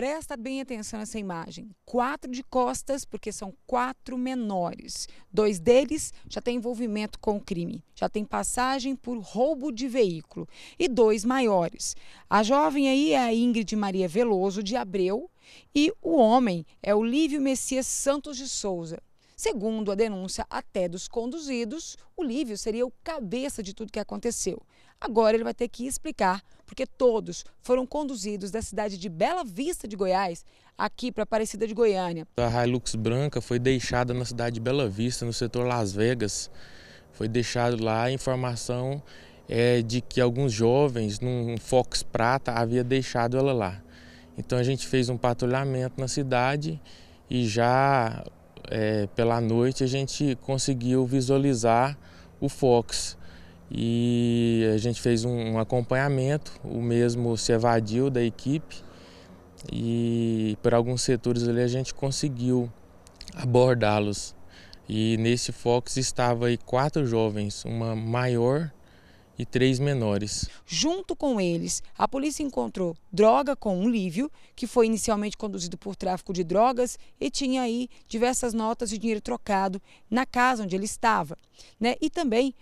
Presta bem atenção nessa imagem. Quatro de costas, porque são quatro menores. Dois deles já têm envolvimento com o crime, já tem passagem por roubo de veículo. E dois maiores. A jovem aí é a Ingrid Maria Veloso de Abreu e o homem é o Lívio Messias Santos de Souza. Segundo a denúncia até dos conduzidos, o Lívio seria o cabeça de tudo que aconteceu. Agora ele vai ter que explicar porque todos foram conduzidos da cidade de Bela Vista de Goiás aqui para Aparecida de Goiânia. A Hilux branca foi deixada na cidade de Bela Vista, no setor Las Vegas. Foi deixado lá a informação é, de que alguns jovens, num Fox Prata, havia deixado ela lá. Então a gente fez um patrulhamento na cidade e já é, pela noite a gente conseguiu visualizar o Fox e a gente fez um, um acompanhamento, o mesmo se evadiu da equipe e por alguns setores ali a gente conseguiu abordá-los. E nesse Fox estava aí quatro jovens, uma maior e três menores. Junto com eles, a polícia encontrou droga com um lívio, que foi inicialmente conduzido por tráfico de drogas e tinha aí diversas notas de dinheiro trocado na casa onde ele estava. Né? E também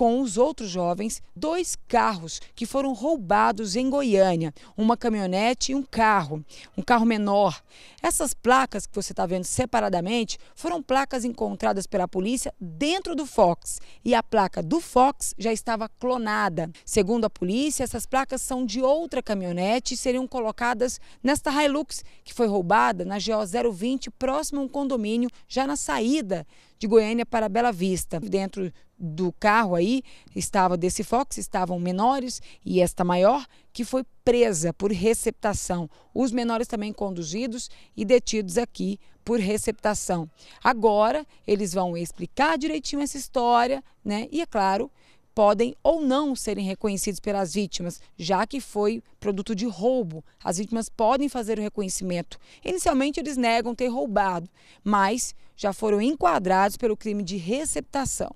com os outros jovens dois carros que foram roubados em Goiânia: uma caminhonete e um carro, um carro menor. Essas placas que você está vendo separadamente foram placas encontradas pela polícia dentro do Fox e a placa do Fox já estava clonada. Segundo a polícia, essas placas são de outra caminhonete e seriam colocadas nesta Hilux que foi roubada na GO 020 próximo a um condomínio já na saída de Goiânia para Bela Vista. Dentro do carro aí estava desse Fox, estavam menores e esta maior, que foi presa por receptação. Os menores também conduzidos e detidos aqui por receptação. Agora eles vão explicar direitinho essa história, né? E é claro, podem ou não serem reconhecidos pelas vítimas, já que foi produto de roubo. As vítimas podem fazer o reconhecimento. Inicialmente, eles negam ter roubado, mas já foram enquadrados pelo crime de receptação.